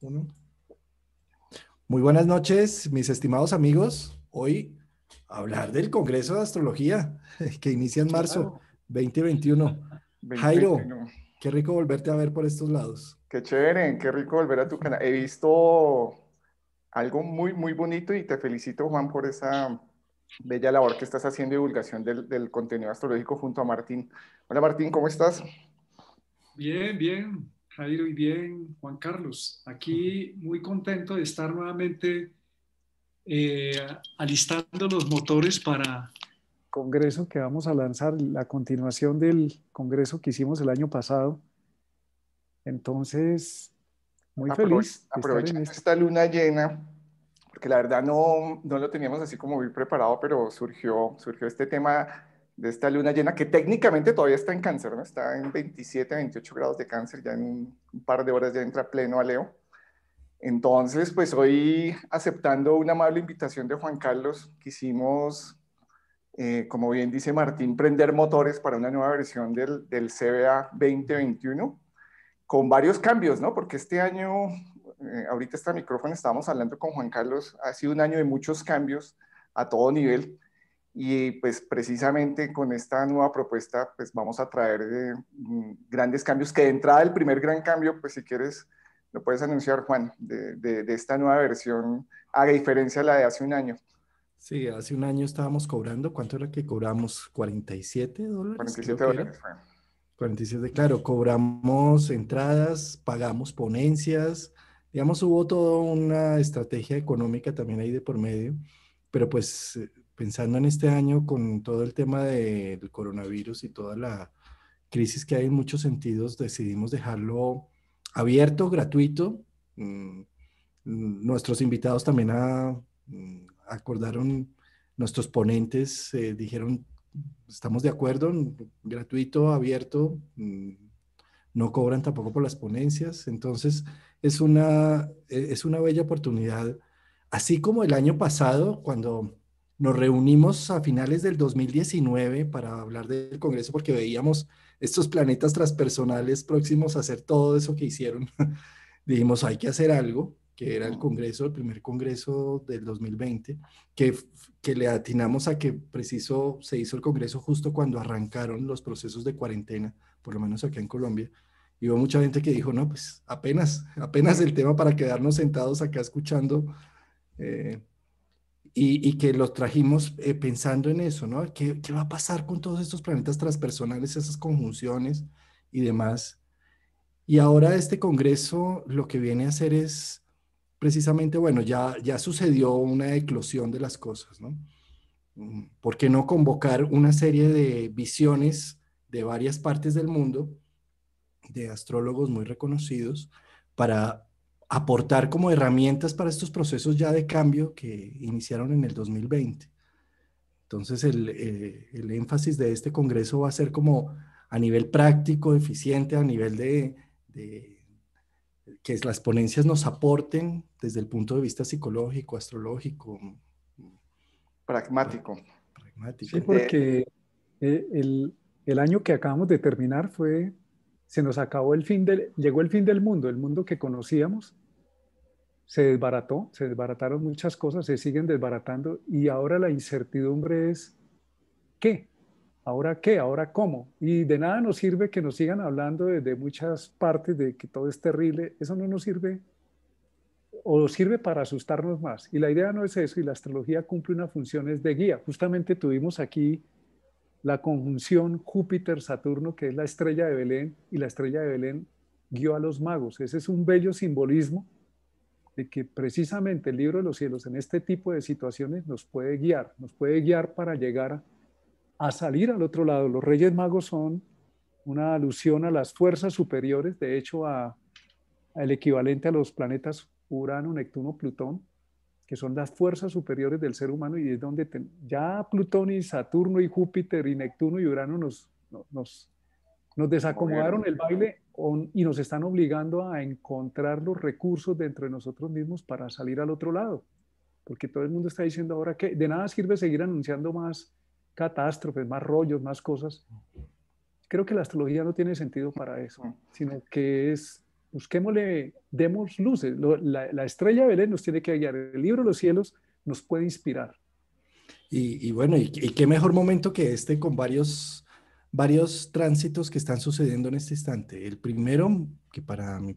Muy buenas noches, mis estimados amigos. Hoy hablar del Congreso de Astrología que inicia en marzo 2021. Jairo, qué rico volverte a ver por estos lados. Qué chévere, qué rico volver a tu canal. He visto algo muy, muy bonito y te felicito, Juan, por esa bella labor que estás haciendo de divulgación del contenido astrológico junto a Martín. Hola, Martín, ¿cómo estás? Bien, bien, Jairo muy bien, Juan Carlos. Aquí muy contento de estar nuevamente eh, alistando los motores para... Congreso que vamos a lanzar, la continuación del congreso que hicimos el año pasado. Entonces, muy feliz. Aprovechando este esta. luna llena, porque la verdad no, no lo teníamos así como bien preparado, pero surgió, surgió este tema de esta luna llena, que técnicamente todavía está en cáncer, ¿no? Está en 27, 28 grados de cáncer, ya en un, par de horas ya entra pleno a Leo. Entonces, pues hoy aceptando una amable invitación de Juan Carlos, quisimos, eh, como bien dice Martín, prender motores para una nueva versión del, del CBA 2021, con varios cambios, ¿no? Porque este año, eh, ahorita está el micrófono estábamos hablando con Juan Carlos, ha sido un año de muchos cambios a todo nivel y pues precisamente con esta nueva propuesta pues vamos a traer eh, mm, grandes cambios, que de entrada el primer gran cambio, pues si quieres lo puedes anunciar Juan, de, de, esta nueva versión, a diferencia de la de hace un año. Sí, hace un año estábamos cobrando, ¿cuánto era que cobramos? ¿47 dólares? 47 dólares, 47, claro, cobramos entradas, pagamos ponencias, digamos, hubo toda una estrategia económica también ahí de por medio, pero pues pensando en este año con todo el tema del coronavirus y toda la crisis que hay en muchos sentidos, decidimos dejarlo abierto, gratuito. Mm, mm, nuestros invitados también ah, mm, acordaron, nuestros ponentes eh, dijeron, estamos de acuerdo, gratuito, abierto, no cobran tampoco por las ponencias. Entonces, es una, e, es una bella oportunidad. Así como el año pasado, cuando nos reunimos a finales del 2019 para hablar del Congreso porque veíamos estos planetas transpersonales próximos a hacer todo eso que hicieron. Dijimos, hay que hacer algo, que era el Congreso, el primer Congreso del 2020, que, que le atinamos a que preciso se hizo el Congreso justo cuando arrancaron los procesos de cuarentena, por lo menos aquí en Colombia. Y hubo mucha gente que dijo, no, pues apenas, apenas el tema para quedarnos sentados acá escuchando eh, y, que los trajimos eh, pensando en eso, ¿no? ¿Qué, va a pasar con todos estos planetas transpersonales, esas conjunciones y demás? Y ahora este Congreso lo que viene a hacer es precisamente, bueno, ya, ya sucedió una eclosión de las cosas, ¿no? Mm, ¿Por qué no convocar una serie de visiones de varias partes del mundo, de astrólogos muy reconocidos, para aportar como herramientas para estos procesos ya de cambio que iniciaron en el 2020. Entonces, el, eh, el énfasis de este Congreso va a ser como a nivel práctico, eficiente, a nivel de, de que las ponencias nos aporten desde el punto de vista psicológico, astrológico. Mm, pragmático. Pragmático. Sí, porque eh, eh, el, el año que acabamos de terminar fue se nos acabó el fin del, llegó el fin del mundo, el mundo que conocíamos se desbarató, se desbarataron muchas cosas, se siguen desbaratando y ahora la incertidumbre es ¿qué? ¿Ahora qué? ¿Ahora cómo? Y de nada nos sirve que nos sigan hablando desde muchas partes de que todo es terrible, eso no nos sirve o sirve para asustarnos más. Y la idea no es eso y la astrología cumple una función de guía. Justamente tuvimos aquí la conjunción Júpiter-Saturno, que es la estrella de Belén, y la estrella de Belén guió a los magos. Ese es un bello simbolismo de que precisamente el libro de los cielos en este tipo de situaciones nos puede guiar, nos puede guiar para llegar a, salir al otro lado. Los reyes magos son una alusión a las fuerzas superiores, de hecho al equivalente a los planetas Urano, Neptuno, Plutón, que son las fuerzas superiores del ser humano y es donde ya Plutón y Saturno y Júpiter y Neptuno y Urano nos, nos, desacomodaron el baile y nos están obligando a encontrar los recursos dentro de nosotros mismos para salir al otro lado. Porque todo el mundo está diciendo ahora que de nada sirve seguir anunciando más catástrofes, más rollos, más cosas. Creo que la astrología no tiene sentido para eso, mm. sino que es busquémosle, demos luces. la, estrella de Belén nos tiene que guiar, el libro de los cielos nos puede inspirar. Y, bueno, y, qué mejor momento que este con varios, varios tránsitos que están sucediendo en este instante. El primero, que para mi,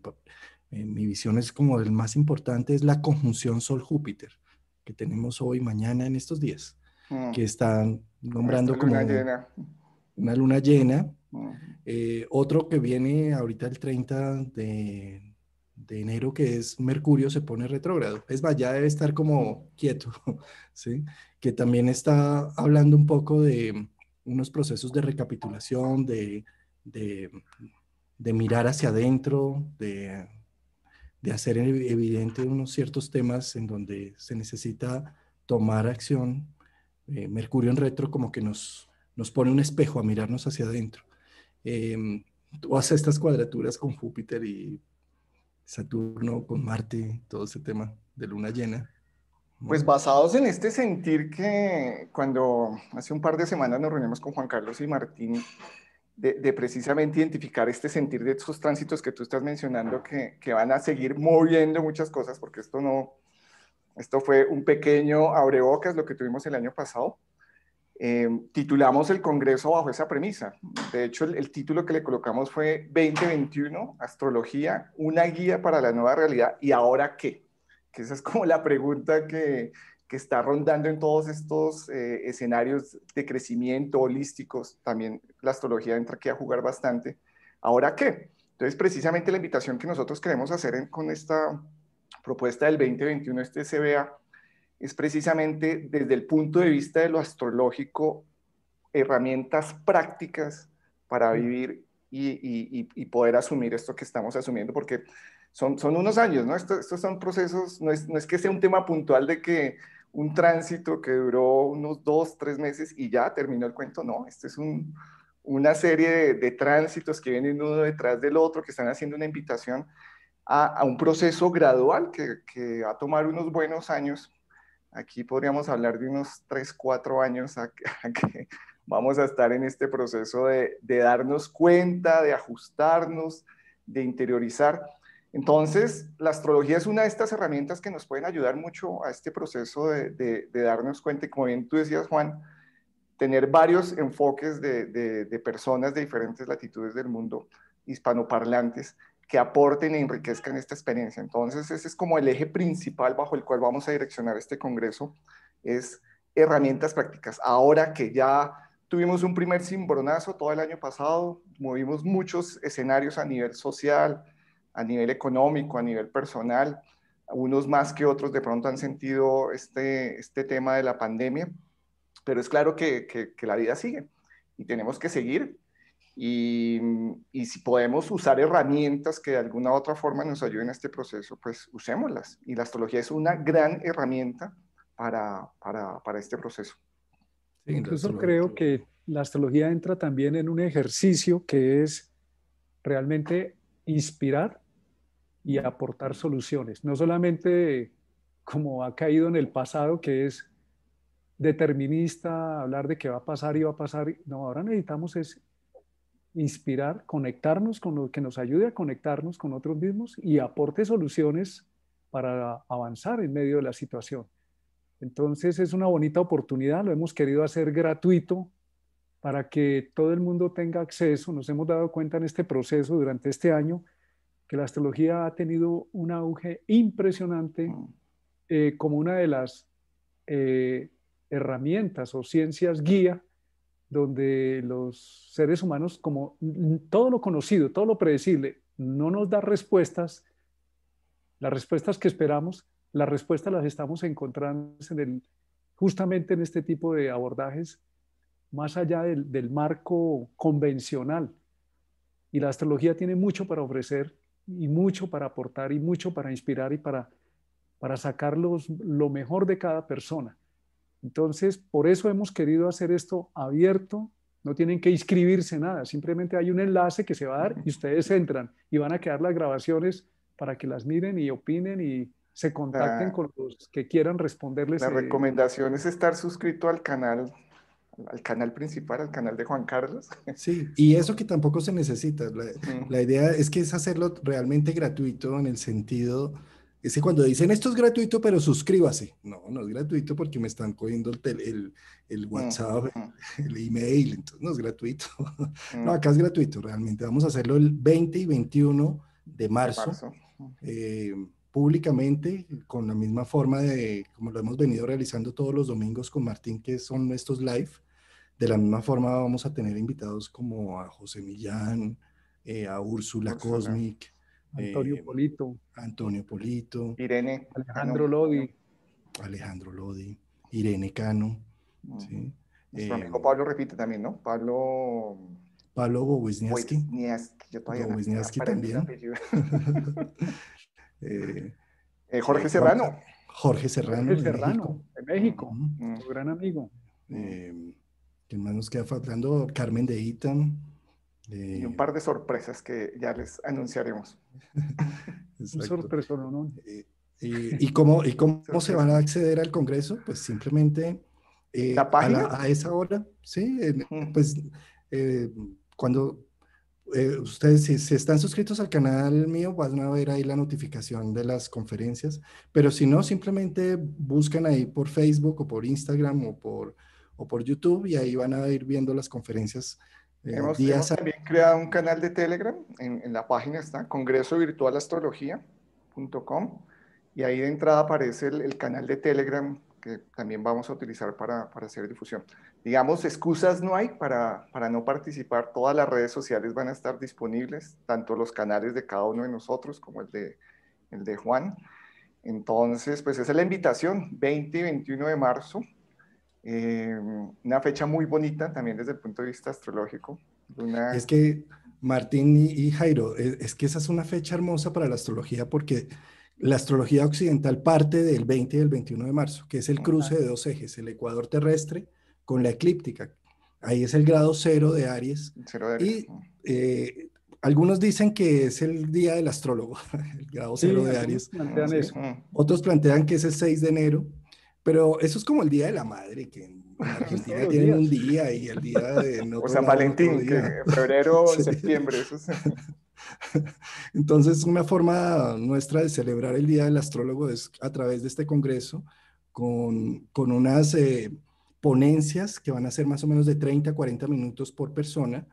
eh, mi visión es como el más importante, es la conjunción Sol-Júpiter que tenemos hoy, mañana, en estos días, mm. que están nombrando una como luna llena. una luna llena eh, otro que viene ahorita el 30 de, enero, que es Mercurio se pone retrógrado. Es vaya ya debe estar como quieto, ¿sí? Que también está hablando un poco de unos procesos de recapitulación, de, mirar hacia adentro, de, hacer evidente unos ciertos temas en donde se necesita tomar acción. Eh, Mercurio en retro como que nos, nos pone un espejo a mirarnos hacia adentro. Eh, tú haces estas cuadraturas con Júpiter y Saturno, con Marte, todo ese tema de luna llena. Pues basados en este sentir que cuando hace un par de semanas nos reunimos con Juan Carlos y Martín, de, de precisamente identificar este sentir de esos tránsitos que tú estás mencionando que, que, van a seguir moviendo muchas cosas, porque esto no, esto fue un pequeño abrebocas lo que tuvimos el año pasado, Em, titulamos el Congreso bajo esa premisa. De hecho, el, título que le colocamos fue 2021, Astrología, una guía para la nueva realidad y ahora qué. Que esa es como la pregunta que, que está rondando en todos estos eh, escenarios de crecimiento holísticos. También la astrología entra aquí a jugar bastante. ¿Ahora qué? Entonces, precisamente la invitación que nosotros queremos hacer con esta propuesta del 2021, este CBA, es precisamente desde el punto de vista de lo astrológico, herramientas prácticas para vivir y, poder asumir esto que estamos asumiendo, porque son, son unos años, ¿no? estos son procesos, no es, no es que sea un tema puntual de que un tránsito que duró unos dos, tres meses y ya terminó el cuento, no, este es un, una serie de, de, tránsitos que vienen uno detrás del otro, que están haciendo una invitación a, a un proceso gradual que, que va a tomar unos buenos años Aquí podríamos hablar de unos 3, 4 años a, que vamos a estar en este proceso de, darnos cuenta, de ajustarnos, de interiorizar. Entonces, la astrología es una de estas herramientas que nos pueden ayudar mucho a este proceso de, darnos cuenta. como bien tú decías, Juan, tener varios enfoques de, de personas de diferentes latitudes del mundo hispanoparlantes que aporten y enriquezcan esta experiencia. Entonces, ese es como el eje principal bajo el cual vamos a direccionar este Congreso, es herramientas prácticas. Ahora que ya tuvimos un primer cimbronazo todo el año pasado, movimos muchos escenarios a nivel social, a nivel económico, a nivel personal, unos más que otros de pronto han sentido este, este tema de la pandemia, pero es claro que la vida sigue y tenemos que seguir y, si podemos usar herramientas que de alguna otra forma nos ayuden a este proceso, pues usémoslas. Y la astrología es una gran herramienta para, este proceso. Sí, Incluso creo que la astrología entra también en un ejercicio que es realmente inspirar y aportar soluciones, no solamente como ha caído en el pasado, que es determinista, hablar de qué va a pasar y va a pasar. No, ahora necesitamos es inspirar, conectarnos con lo que nos ayude a conectarnos con otros mismos y aporte soluciones para avanzar en medio de la situación. Entonces es una bonita oportunidad, lo hemos querido hacer gratuito para que todo el mundo tenga acceso. Nos hemos dado cuenta en este proceso durante este año que la astrología ha tenido un auge impresionante mm. eh, como una de las eh, herramientas o ciencias guía donde los seres humanos, como todo lo conocido, todo lo predecible, no nos da respuestas, las respuestas que esperamos, las respuestas las estamos encontrando justamente en este tipo de abordajes, más allá del, marco convencional. Y la astrología tiene mucho para ofrecer y mucho para aportar y mucho para inspirar y para, para sacar lo mejor de cada persona. Entonces, por eso hemos querido hacer esto abierto. No tienen que inscribirse nada, simplemente hay un enlace que se va a dar y ustedes entran y van a quedar las grabaciones para que las miren y opinen y se contacten ah. con los que quieran responderles. La eh, recomendación es estar suscrito al canal al canal principal, al canal de Juan Carlos. Sí, y eso que tampoco se necesita. la, idea es que es hacerlo realmente gratuito en el sentido es que cuando dicen esto es gratuito, pero suscríbase. No, no es gratuito porque me están cogiendo el, el, mm, WhatsApp, mm. el, email, entonces no es gratuito. No, mm. acá es gratuito, realmente. Vamos a hacerlo el 20 y 21 de marzo, eh, públicamente, con la misma forma de como lo hemos venido realizando todos los domingos con Martín, que son nuestros live. De la misma forma vamos a tener invitados como a José Millán, eh, a Úrsula Cosmic, Antonio eh, Polito. Antonio Polito. Irene. Alejandro Lodi. Alejandro Lodi. Irene Cano. Mm. Nuestro eh, amigo Pablo repite también, ¿no? Pablo. Pablo Wisniewski, Wisniewski también. Eh, Jorge Serrano. Jorge Serrano. Jorge Serrano, de México. un gran amigo. ¿Quién más nos queda faltando? Carmen de Itam Y un par de sorpresas que ya les anunciaremos. Eh, ¿Y, cómo, y cómo, se van a acceder al Congreso? Pues simplemente eh, A, esa hora, sí. pues eh, cuando ustedes, si, están suscritos al canal mío, van a ver ahí la notificación de las conferencias, pero si no, simplemente buscan ahí por Facebook o por Instagram o por, o por YouTube y ahí van a ir viendo las conferencias Hemos, también creado un canal de Telegram, en, la página está Congreso virtual Astrología.com y ahí de entrada aparece el, canal de Telegram que también vamos a utilizar para, para hacer difusión. Digamos, excusas no hay para, para, no participar, todas las redes sociales van a estar disponibles, tanto los canales de cada uno de nosotros como el de, el de Juan. Entonces, pues esa es la invitación, 20 y 21 de marzo, eh, una fecha muy bonita también desde el punto de vista astrológico. Es que, Martín y, Jairo, eh, es, que esa es una fecha hermosa para la astrología porque la astrología occidental parte del 20 y del 21 de marzo, que es el cruce de dos ejes, el ecuador terrestre con la eclíptica. Ahí es el grado cero de Aries. Y eh, algunos dicen que es el día del astrólogo, el grado cero de Aries. Mm. Otros plantean que es el 6 de enero pero eso es como el Día de la Madre, que en ah, Argentina tienen un día y el día de... o San Valentín, que febrero, septiembre, Entonces, una forma nuestra de celebrar el Día del Astrólogo es a través de este congreso, con, unas eh, ponencias que van a ser más o menos de 30 40 minutos por persona,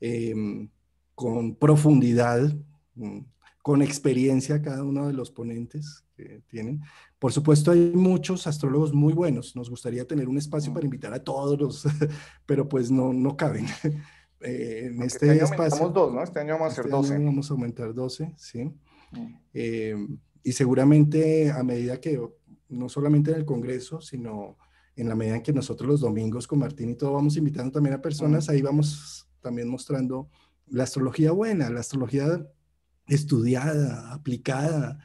em, con profundidad, mm, con experiencia cada uno de los ponentes que tienen. Por supuesto, hay muchos astrólogos muy buenos. Nos gustaría tener un espacio para invitar a todos, los, pero pues no, no caben. Eh, en este, este año espacio. dos, ¿no? Este año vamos a hacer 12. Este año vamos a aumentar 12, sí. Em, y seguramente a medida que, no solamente en el Congreso, sino en la medida en que nosotros los domingos con Martín y todo vamos invitando también a personas, ahí vamos también mostrando la astrología buena, la astrología estudiada, aplicada,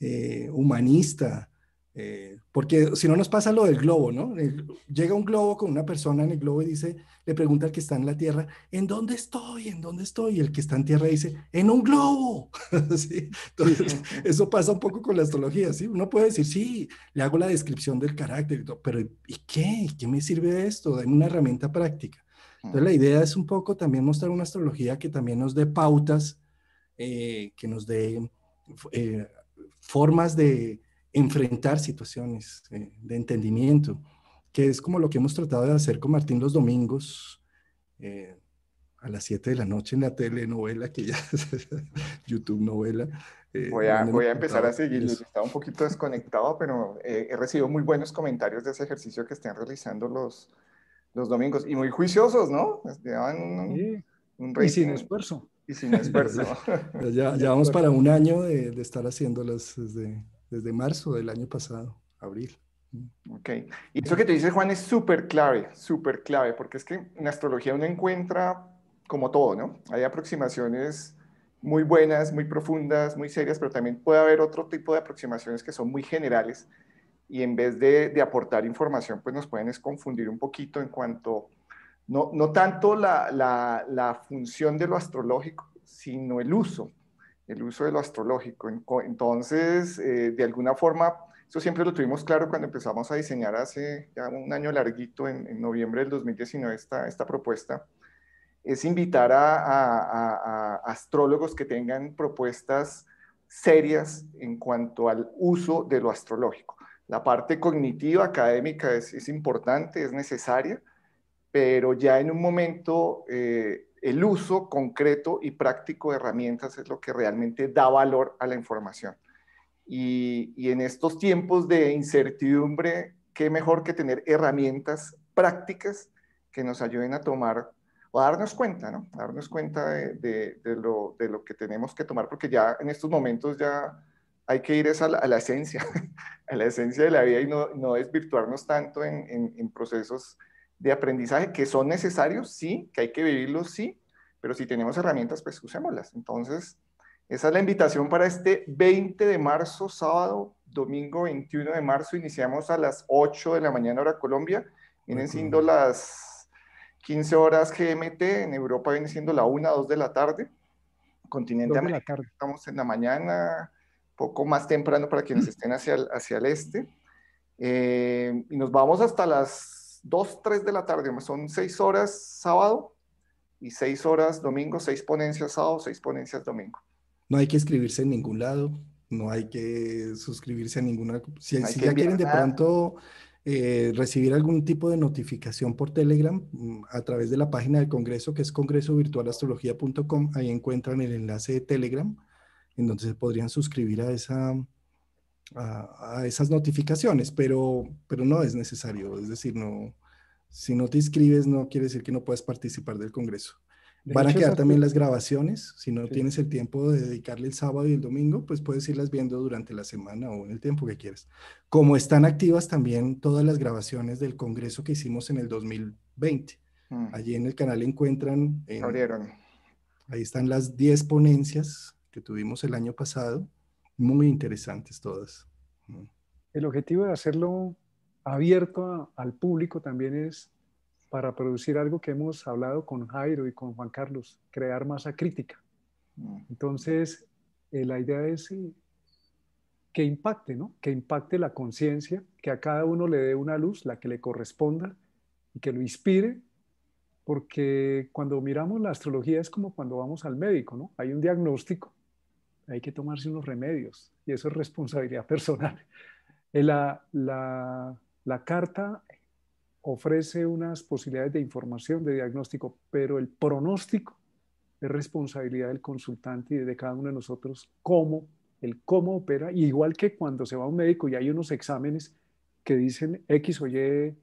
eh, humanista, eh, porque si no nos pasa lo del globo, ¿no? Eh, llega un globo con una persona en el globo y dice, le pregunta al que está en la Tierra, ¿en dónde estoy? ¿En dónde estoy? Y el que está en Tierra dice, en un globo. Entonces, eso pasa un poco con la astrología, ¿sí? Uno puede decir, sí, le hago la descripción del carácter, pero ¿y qué? ¿Qué me sirve esto? En una herramienta práctica. Entonces, mm. la idea es un poco también mostrar una astrología que también nos dé pautas eh, que nos dé eh, formas de enfrentar situaciones eh, de entendimiento, que es como lo que hemos tratado de hacer con Martín los domingos a las 7 de la noche en la telenovela, que ya YouTube novela. voy, a, voy a, empezar a seguir Estaba un poquito desconectado, pero he recibido muy buenos comentarios de ese ejercicio que están realizando los, los domingos y muy juiciosos, ¿no? un, y sin esfuerzo y sin esfuerzo. ya, ya vamos para un año de, estar haciéndolas desde, desde marzo del año pasado, abril. Ok. Y eso que te dice Juan es súper clave, súper clave, porque es que en astrología uno encuentra como todo, ¿no? Hay aproximaciones muy buenas, muy profundas, muy serias, pero también puede haber otro tipo de aproximaciones que son muy generales y en vez de, de aportar información, pues nos pueden confundir un poquito en cuanto no, tanto la, función de lo astrológico, sino el uso, el uso de lo astrológico. Entonces, eh, de alguna forma, eso siempre lo tuvimos claro cuando empezamos a diseñar hace ya un año larguito, en, noviembre del 2019, esta, esta propuesta, es invitar a, astrólogos que tengan propuestas serias en cuanto al uso de lo astrológico. La parte cognitiva académica es, es importante, es necesaria, pero ya en un momento eh, el uso concreto y práctico de herramientas es lo que realmente da valor a la información. Y, y en estos tiempos de incertidumbre, qué mejor que tener herramientas prácticas que nos ayuden a tomar o a darnos cuenta, ¿no? darnos cuenta de, de, lo, de, lo, que tenemos que tomar, porque ya en estos momentos ya hay que ir a la, a la esencia, a la esencia de la vida y no, no desvirtuarnos tanto en, en, en procesos de aprendizaje que son necesarios, sí, que hay que vivirlos, sí, pero si tenemos herramientas, pues usémoslas. Entonces, esa es la invitación para este 20 de marzo, sábado, domingo 21 de marzo. Iniciamos a las 8 de la mañana hora Colombia. Vienen siendo las 15 horas GMT. En Europa viene siendo la 1, 2 de la tarde. Continente americano estamos en la mañana, poco más temprano para quienes mm. estén hacia el, hacia el este. Eh, y nos vamos hasta las 2, 3 de la tarde, son seis horas sábado y seis horas domingo, seis ponencias sábado, seis ponencias domingo. No hay que escribirse en ningún lado, no hay que suscribirse a ninguna. Si, ya quieren de pronto eh, recibir algún tipo de notificación por Telegram mm, a través de la página del Congreso, que es congresovirtualastrología.com, ahí encuentran el enlace de Telegram, en donde se podrían suscribir a esa a, esas notificaciones, pero, pero no es necesario. Es decir, no, si no te inscribes no quiere decir que no puedas participar del Congreso. Van a quedar también las grabaciones. Si no tienes el tiempo de dedicarle el sábado y el domingo, pues puedes irlas viendo durante la semana o en el tiempo que quieras. Como están activas también todas las grabaciones del Congreso que hicimos en el 2020. Mm. Allí en el canal encuentran... Ahí están las 10 ponencias que tuvimos el año pasado muy interesantes todas. El objetivo de hacerlo abierto al público también es para producir algo que hemos hablado con Jairo y con Juan Carlos, crear masa crítica. Entonces, eh, la idea es eh, que impacte, ¿no? Que impacte la conciencia, que a cada uno le dé una luz, la que le corresponda, y que lo inspire, porque cuando miramos la astrología es como cuando vamos al médico, ¿no? Hay un diagnóstico hay que tomarse unos remedios y eso es responsabilidad personal. Eh, la, la, carta ofrece unas posibilidades de información, de diagnóstico, pero el pronóstico es responsabilidad del consultante y de cada uno de nosotros cómo, el cómo opera, igual que cuando se va a un médico y hay unos exámenes que dicen X o Y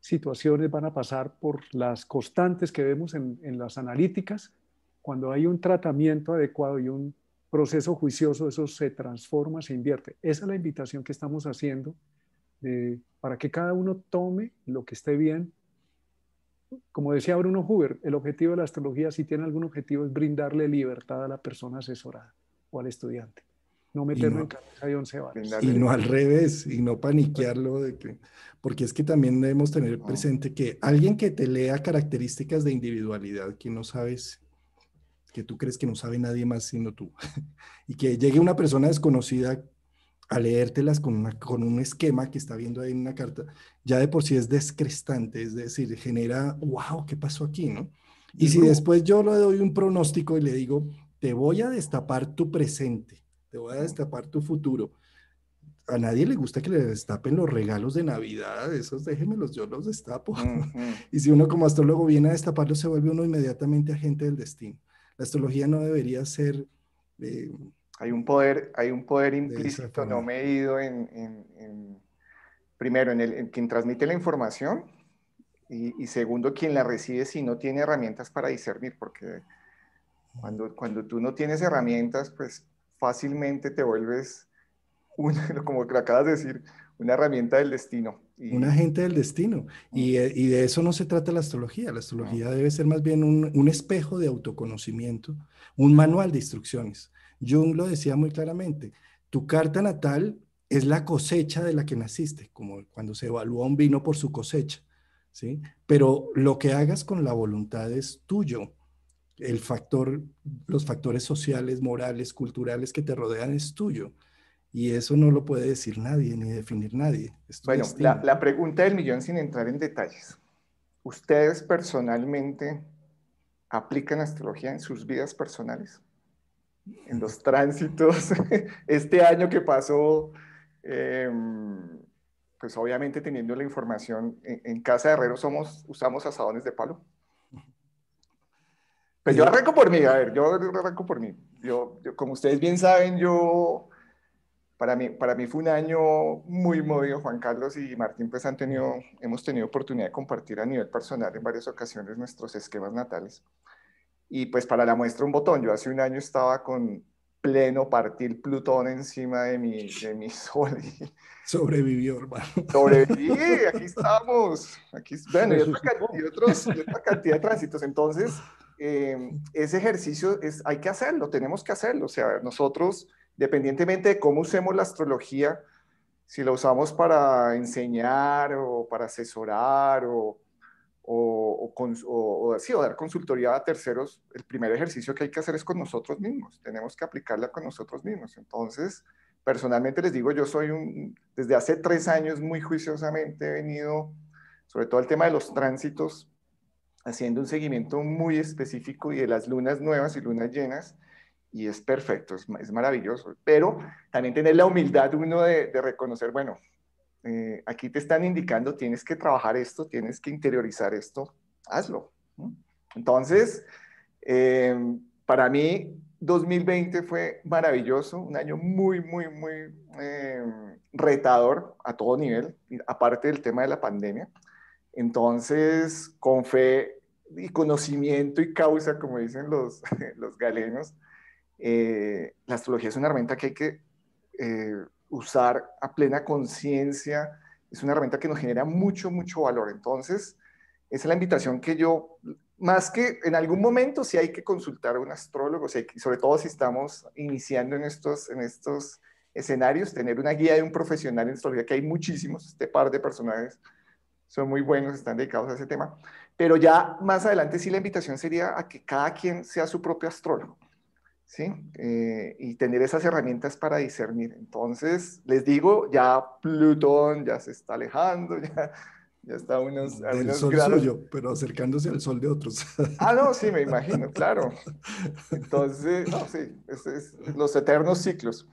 situaciones van a pasar por las constantes que vemos en, en las analíticas, cuando hay un tratamiento adecuado y un proceso juicioso eso se transforma, se invierte. Esa es la invitación que estamos haciendo para que cada uno tome lo que esté bien. Como decía Bruno Huber, el objetivo de la astrología, si tiene algún objetivo, es brindarle libertad a la persona asesorada o al estudiante. No meterlo en cabeza de once varas. Y no al revés, y no paniquearlo, de que, porque es que también debemos tener presente que alguien que te lea características de individualidad que no sabes que tú crees que no sabe nadie más sino tú. y que llegue una persona desconocida a leértelas con, con un esquema que está viendo ahí en una carta, ya de por sí es descrestante, es decir, genera, wow, ¿qué pasó aquí? ¿no? Y si después yo le doy un pronóstico y le digo, te voy a destapar tu presente, te voy a destapar tu futuro. A nadie le gusta que le destapen los regalos de Navidad, esos déjenmelos, yo los destapo. y si uno como astrólogo viene a destaparlos, se vuelve uno inmediatamente agente del destino la astrología no debería ser... Eh, hay, un poder, hay un poder implícito no medido en, primero, en, el, quien transmite la información y, segundo, quien la recibe si no tiene herramientas para discernir, porque cuando, cuando tú no tienes herramientas, pues fácilmente te vuelves, como acabas de decir, una herramienta del destino un agente del destino. Eh, y, de eso no se trata la astrología. La astrología debe ser más bien un, espejo de autoconocimiento, un manual de instrucciones. Jung lo decía muy claramente, tu carta natal es la cosecha de la que naciste, como cuando se evalúa un vino por su cosecha, ¿sí? Pero lo que hagas con la voluntad es tuyo. El factor, los factores sociales, morales, culturales que te rodean es tuyo. Y eso no lo puede decir nadie ni definir nadie. bueno, este la, pregunta del millón sin entrar en detalles. ¿Ustedes personalmente aplican astrología en sus vidas personales? en los tránsitos. Este año que pasó, em, pues obviamente teniendo la información, en, Casa de Herrero somos, usamos asadones de palo. Pues yo arranco por mí, a ver, yo arranco por mí. yo como ustedes bien saben, yo para mí, para mí fue un año muy movido. Juan Carlos y Martín, pues han tenido, hemos tenido oportunidad de compartir a nivel personal en varias ocasiones nuestros esquemas natales. Y pues para la muestra un botón, yo hace un año estaba con pleno partir Plutón encima de mi, de mi sol. Sobrevivió, hermano. Sobreviví, aquí estamos. bueno, y otra, cantidad de tránsitos. Entonces, em, ese ejercicio es, hay que hacerlo, tenemos que hacerlo. O sea, nosotros Independientemente de cómo usemos la astrología, si la usamos para enseñar o para asesorar o, dar consultoría a terceros, el primer ejercicio que hay que hacer es con nosotros mismos. Tenemos que aplicarla con nosotros mismos. Entonces, personalmente les digo, yo soy un, desde hace tres años muy juiciosamente he venido, sobre todo el tema de los tránsitos, haciendo un seguimiento muy específico y de las lunas nuevas y lunas llenas y es perfecto, es, maravilloso, pero también tener la humildad uno de, reconocer, bueno, eh, aquí te están indicando, tienes que trabajar esto, tienes que interiorizar esto, hazlo. Entonces, eh, para mí, 2020 fue maravilloso, un año muy, muy, muy eh, retador a todo nivel, aparte del tema de la pandemia. Entonces, con fe y conocimiento y causa, como dicen los, los galenos, eh, la astrología es una herramienta que hay que eh, usar a plena conciencia, es una herramienta que nos genera mucho, mucho valor. Entonces, es la invitación que yo, más que en algún momento, si hay que consultar a un astrólogo, sobre todo si estamos iniciando en estos, en estos escenarios, tener una guía de un profesional en astrología, que hay muchísimos, este par de personajes son muy buenos, están dedicados a ese tema. Pero ya más adelante sí la invitación sería a que cada quien sea su propio astrólogo. ¿sí? Eh, y tener esas herramientas para discernir. Entonces, les digo, ya Plutón ya se está alejando, ya, ya está unos, sol Suyo, pero acercándose al sol de otros. Ah, no, sí, me imagino, claro. Entonces, sí, es, los eternos ciclos.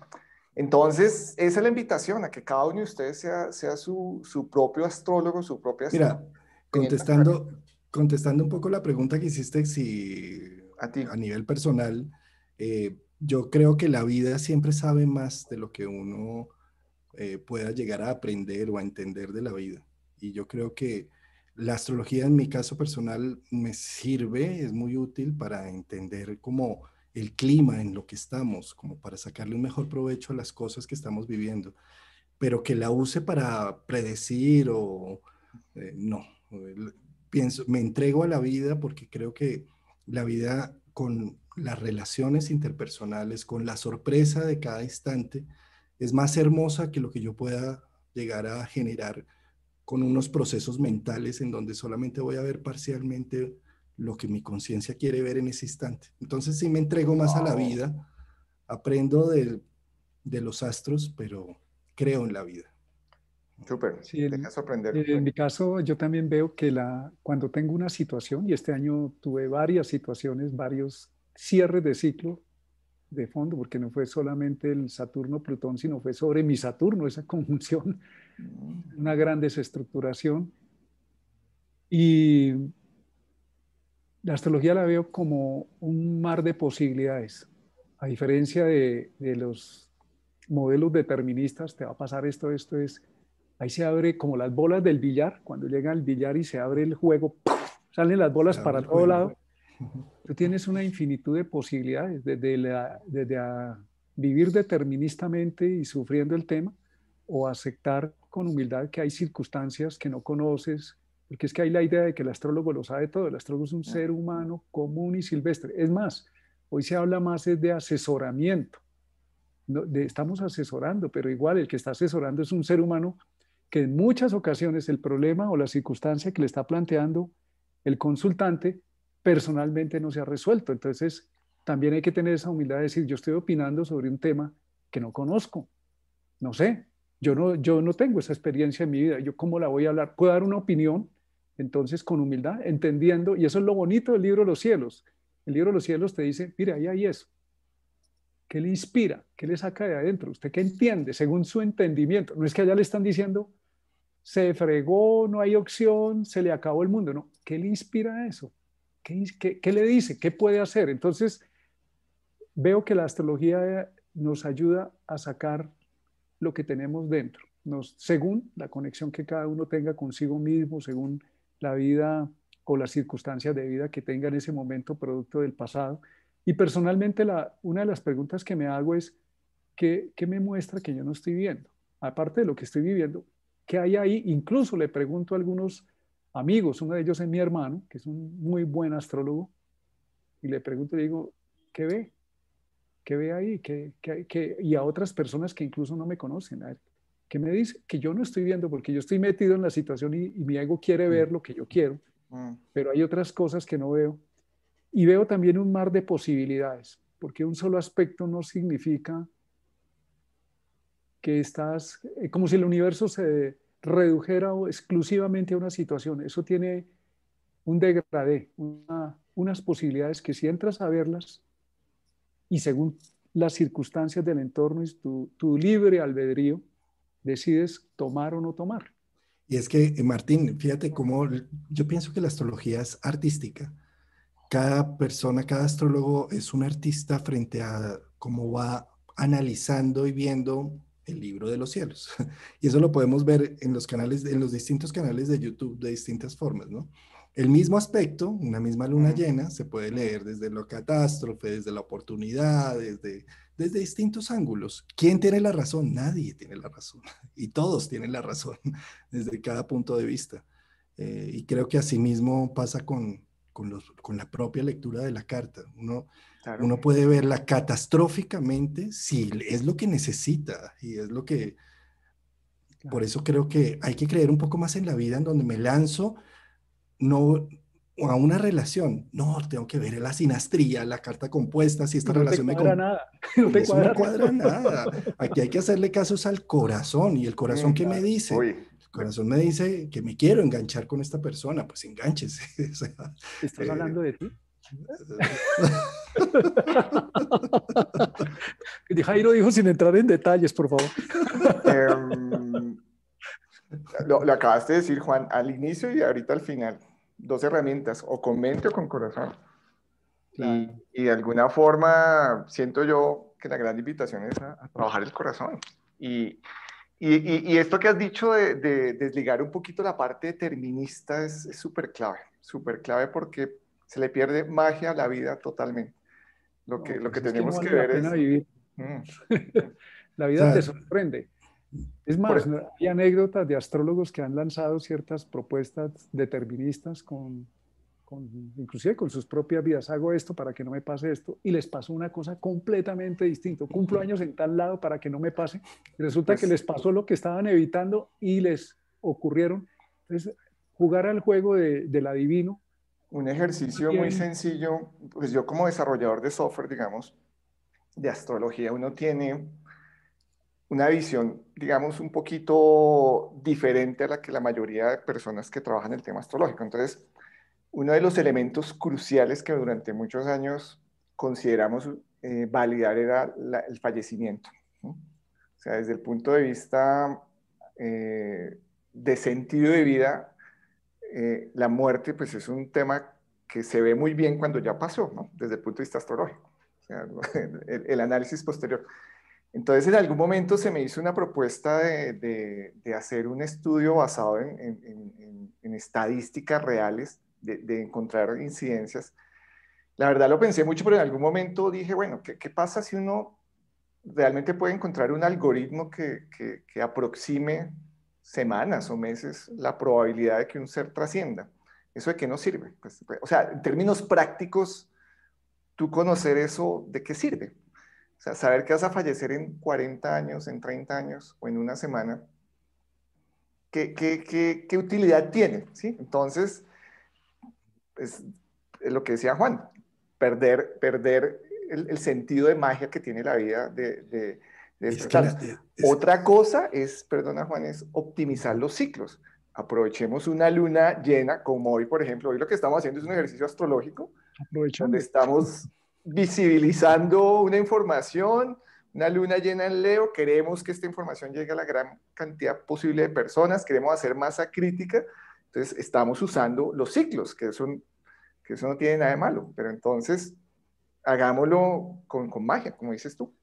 Entonces, esa es la invitación a que cada uno de ustedes sea, sea su, su propio astrólogo, su propia... Mira, contestando, contestando un poco la pregunta que hiciste, si a, ti. a nivel personal, eh, yo creo que la vida siempre sabe más de lo que uno eh, pueda llegar a aprender o a entender de la vida. Y yo creo que la astrología en mi caso personal me sirve, es muy útil para entender cómo el clima en lo que estamos, como para sacarle un mejor provecho a las cosas que estamos viviendo, pero que la use para predecir o eh, no. Pienso, me entrego a la vida porque creo que la vida con las relaciones interpersonales, con la sorpresa de cada instante, es más hermosa que lo que yo pueda llegar a generar con unos procesos mentales en donde solamente voy a ver parcialmente lo que mi conciencia quiere ver en ese instante. Entonces si me entrego más a la vida, aprendo de, de los astros, pero creo en la vida. Súper, sí, en, eh, En mi caso, yo también veo que la, cuando tengo una situación, y este año tuve varias situaciones, varios cierre de ciclo de fondo, porque no fue solamente el Saturno-Plutón, sino fue sobre mi Saturno, esa conjunción, mm. una gran desestructuración. Y la astrología la veo como un mar de posibilidades. A diferencia de, los modelos deterministas, te va a pasar esto, esto es, ahí se abre como las bolas del billar, cuando llega el billar y se abre el juego, salen las bolas para todo lado Tú tienes una infinitud de posibilidades, desde, vivir deterministamente y sufriendo el tema, o aceptar con humildad que hay circunstancias que no conoces, porque es que hay la idea de que el astrólogo lo sabe todo, el astrólogo es un ser humano común y silvestre. Es más, hoy se habla más de asesoramiento. estamos asesorando, pero igual el que está asesorando es un ser humano que en muchas ocasiones el problema o la circunstancia que le está planteando el consultante personalmente no se ha resuelto. Entonces, también hay que tener esa humildad de decir, yo estoy opinando sobre un tema que no conozco, no sé, yo no, yo no tengo esa experiencia en mi vida, yo cómo la voy a hablar, puedo dar una opinión, entonces con humildad, entendiendo, y eso es lo bonito del libro los cielos. El libro los cielos te dice, mire, ahí hay eso. ¿Qué le inspira? ¿Qué le saca de adentro? ¿Usted qué entiende? Según su entendimiento. No es que allá le están diciendo, se fregó, no hay opción, se le acabó el mundo. No, ¿qué le inspira eso? ¿Qué, le dice? ¿Qué puede hacer? Entonces, veo que la astrología eh, nos ayuda a sacar lo que tenemos dentro, nos, según la conexión que cada uno tenga consigo mismo, según la vida o las circunstancias de vida que tenga en ese momento producto del pasado. Y personalmente la, una de las preguntas que me hago es, ¿qué, ¿qué me muestra que yo no estoy viendo? Aparte de lo que estoy viviendo, ¿qué hay ahí? Incluso le pregunto a algunos amigos, uno de ellos es mi hermano, que es un muy buen astrólogo, y le pregunto, le digo, ¿qué ve? ¿Qué ve ahí? ¿Qué, Y a otras personas que incluso no me conocen, a ¿qué me dice? Que yo no estoy viendo porque yo estoy metido en la situación y, mi ego quiere mm. ver lo que yo quiero, mm. pero hay otras cosas que no veo. Y veo también un mar de posibilidades, porque un solo aspecto no significa que estás, eh, como si el universo se redujera exclusivamente a una situación. Eso tiene un degradé, unas posibilidades que si entras a verlas y según las circunstancias del entorno y tu, libre albedrío, decides tomar o no tomar. Y es que, eh, Martín, fíjate cómo yo pienso que la astrología es artística. Cada persona, cada astrólogo es un artista frente a cómo va analizando y viendo el libro de los cielos. Y eso lo podemos ver en los canales, en los distintos canales de YouTube de distintas formas, ¿no? El mismo aspecto, una misma luna llena, se puede leer desde la catástrofe, desde la oportunidad, desde, desde distintos ángulos. ¿Quién tiene la razón? Nadie tiene la razón. Y todos tienen la razón desde cada punto de vista. Eh, y creo que asimismo pasa con, con, los, con la propia lectura de la carta. Uno, uno puede verla catastróficamente si es lo que necesita y es lo que... Por eso creo que hay que creer un poco más en la vida en donde me lanzo no a una relación. No, tengo que ver la sinastría, la carta compuesta, si esta no relación cuadra Nada. cuadra, nada. Aquí hay que hacerle casos al corazón y el corazón que me dice. el corazón me dice que me quiero enganchar con esta persona, pues enganches. ¿Estás eh, hablando de ti? Jairo dijo sin entrar en detalles, por favor. Em, lo, acabaste de decir, Juan, al inicio y ahorita al final. Dos herramientas, o con mente o con corazón. Y, de alguna forma siento yo que la gran invitación es a, trabajar el corazón. Y, esto que has dicho de, de, desligar un poquito la parte determinista es súper clave, súper clave porque se le pierde magia a la vida totalmente. Lo que, lo pues que tenemos que, ver es... Mm. la vida te sorprende. Es más, hay anécdotas de astrólogos que han lanzado ciertas propuestas deterministas con, inclusive con sus propias vidas. Hago esto para que no me pase esto y les pasó una cosa completamente distinta. Cumplo años en tal lado para que no me pase. Resulta que pues les pasó lo que estaban evitando y les ocurrieron. Entonces, jugar al juego del adivino un ejercicio muy sencillo, pues yo como desarrollador de software, digamos, de astrología, uno tiene una visión, digamos, un poquito diferente a la que la mayoría de personas que trabajan el tema astrológico. Entonces, uno de los elementos cruciales que durante muchos años consideramos eh, validar era el fallecimiento. O sea, desde el punto de vista eh, de sentido de vida, eh, la muerte pues es un tema que se ve muy bien cuando ya pasó, ¿no? desde el punto de vista astrológico, el, análisis posterior. Entonces, en algún momento se me hizo una propuesta de, hacer un estudio basado en, estadísticas reales, de, encontrar incidencias. La verdad lo pensé mucho, pero en algún momento dije, bueno, ¿qué, pasa si uno realmente puede encontrar un algoritmo que, que aproxime semanas o meses la probabilidad de que un ser trascienda. ¿Eso de qué nos sirve? Pues, pues, o sea, en términos prácticos, tú conocer eso, ¿de qué sirve? O sea, saber que vas a fallecer en 40 años, en 30 años o en una semana, ¿qué, qué, utilidad tiene? ¿sí? Entonces, pues, es, lo que decía Juan, perder, perder el, sentido de magia que tiene la vida de otra cosa es, perdona Juan, es optimizar los ciclos. Aprovechemos una luna llena, como hoy, por ejemplo. Hoy lo que estamos haciendo es un ejercicio astrológico, donde estamos visibilizando una información, una luna llena en Leo. Queremos que esta información llegue a la gran cantidad posible de personas, queremos hacer masa crítica. Entonces, estamos usando los ciclos, que, son, que eso no tiene nada de malo, pero entonces hagámoslo con, con magia, como dices tú.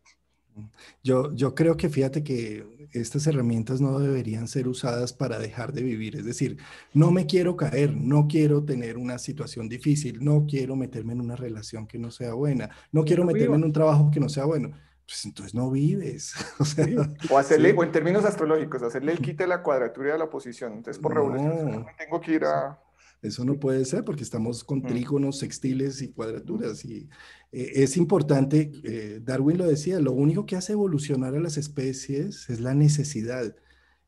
Yo, yo creo que fíjate que estas herramientas no deberían ser usadas para dejar de vivir. Es decir, no me quiero caer, no quiero tener una situación difícil, no quiero meterme en una relación que no sea buena, no quiero meterme en un trabajo que no sea bueno. Pues entonces no vives. O, hacerle, en términos astrológicos, hacerle el quite la cuadratura de la posición. Entonces, por revolución, tengo que ir a eso no puede ser porque estamos con mm. trígonos, sextiles y cuadraturas. Y eh, es importante, eh, Darwin lo decía, lo único que hace evolucionar a las especies es la necesidad.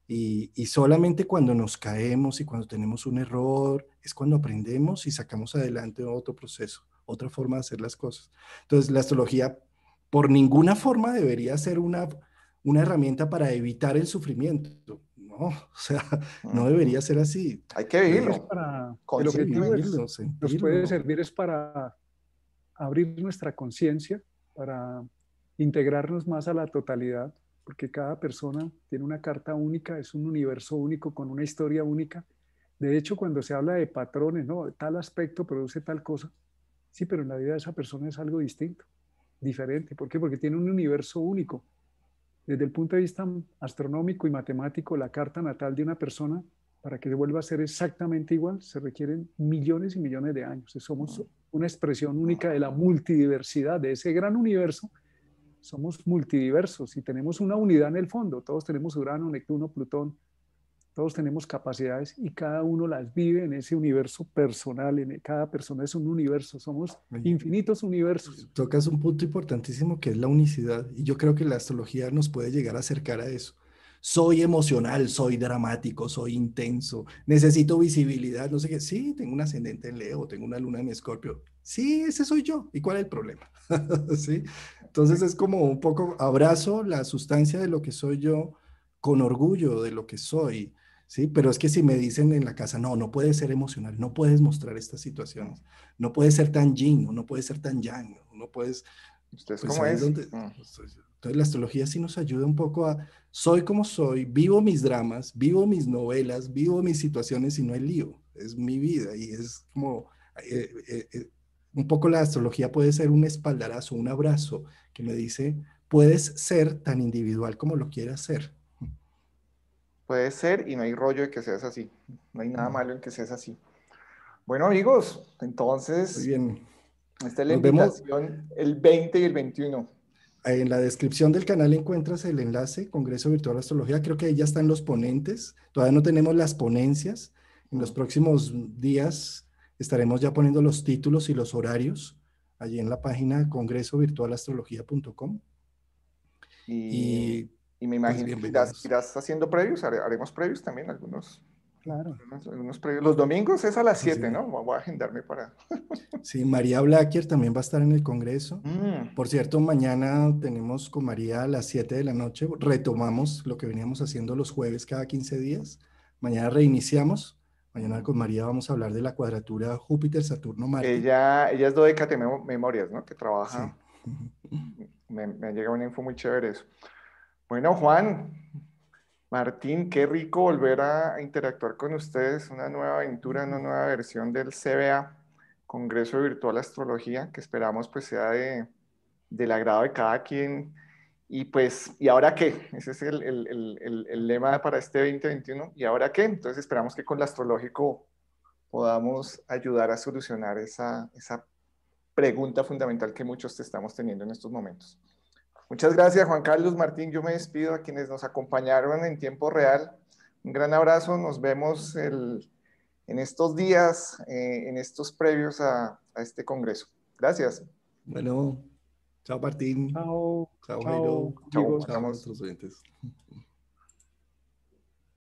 Y, solamente cuando nos caemos y cuando tenemos un error es cuando aprendemos y sacamos adelante otro proceso, otra forma de hacer las cosas. Entonces la astrología por ninguna forma debería ser una, una herramienta para evitar el sufrimiento no, o sea, no debería ser así. Hay que vivirlo. Para, el nos puede servir es para abrir nuestra conciencia, para integrarnos más a la totalidad, porque cada persona tiene una carta única, es un universo único con una historia única. De hecho, cuando se habla de patrones, no, tal aspecto produce tal cosa. Sí, pero en la vida de esa persona es algo distinto, diferente. ¿Por qué? Porque tiene un universo único desde el punto de vista astronómico y matemático, la carta natal de una persona, para que vuelva a ser exactamente igual, se requieren millones y millones de años. Somos una expresión única de la multidiversidad, de ese gran universo. Somos multidiversos y tenemos una unidad en el fondo. Todos tenemos Urano, Neptuno, Plutón, todos tenemos capacidades y cada uno las vive en ese universo personal. En cada persona es un universo, somos infinitos universos. Tocas un punto importantísimo que es la unicidad y yo creo que la astrología nos puede llegar a acercar a eso. Soy emocional, soy dramático, soy intenso, necesito visibilidad, no sé qué. Sí, tengo un ascendente en Leo, tengo una luna en Escorpio. Sí, ese soy yo. ¿Y cuál es el problema? Entonces es como un poco abrazo la sustancia de lo que soy yo con orgullo de lo que soy ¿sí? Pero es que si me dicen en la casa, no, no puedes ser emocional, no puedes mostrar estas situaciones, no puedes ser tan yin, no puedes ser tan yang, no puedes... ¿Ustedes pues cómo ah. pues, es? entonces la astrología sí nos ayuda un poco a, soy como soy, vivo mis dramas, vivo mis novelas, vivo mis situaciones y no el lío, es mi vida y es como... Eh, eh, eh, un poco la astrología puede ser un espaldarazo, un abrazo que me dice, puedes ser tan individual como lo quieras ser. Puede ser y no hay rollo de que seas así. No hay nada malo en que seas así. Bueno, amigos, entonces. Muy bien. Esta es la invitación el 20 y el 21. En la descripción del canal encuentras el enlace Congreso Virtual de Astrología. Creo que ahí ya están los ponentes. Todavía no tenemos las ponencias. En los próximos días estaremos ya poniendo los títulos y los horarios allí en la página congresovirtualastrología.com. y y me pues imagino que irás, haciendo previos, haremos previos también algunos. Claro. Algunos, previos. Los domingos es a las 7, ¿no? Voy a agendarme para. sí, María Blacker también va a estar en el Congreso. Mm. Por cierto, mañana tenemos con María a las 7 de la noche. Retomamos lo que veníamos haciendo los jueves cada 15 días. Mañana reiniciamos. Mañana con María vamos a hablar de la cuadratura Júpiter-Saturno-Marte. Ella, ella es dodeca de Memorias, ¿no? Que trabaja. me, me llega una info muy chévere eso. Bueno, Juan, Martín, qué rico volver a interactuar con ustedes. Una nueva aventura, una nueva versión del CBA, Congreso Virtual Astrología, que esperamos pues sea de, del agrado de cada quien. Y pues, ¿y ahora qué? Ese es el, el, el, lema para este 2021. ¿Y ahora qué? Entonces esperamos que con lo astrológico podamos ayudar a solucionar esa, esa pregunta fundamental que muchos te estamos teniendo en estos momentos. Muchas gracias, Juan Carlos Martín. Yo me despido a quienes nos acompañaron en tiempo real. Un gran abrazo. Nos vemos en estos días, eh, en estos previos a, este Congreso. Gracias. Bueno, chao Martín. Chao. Chao, Jairo. Chao, a nuestros oyentes.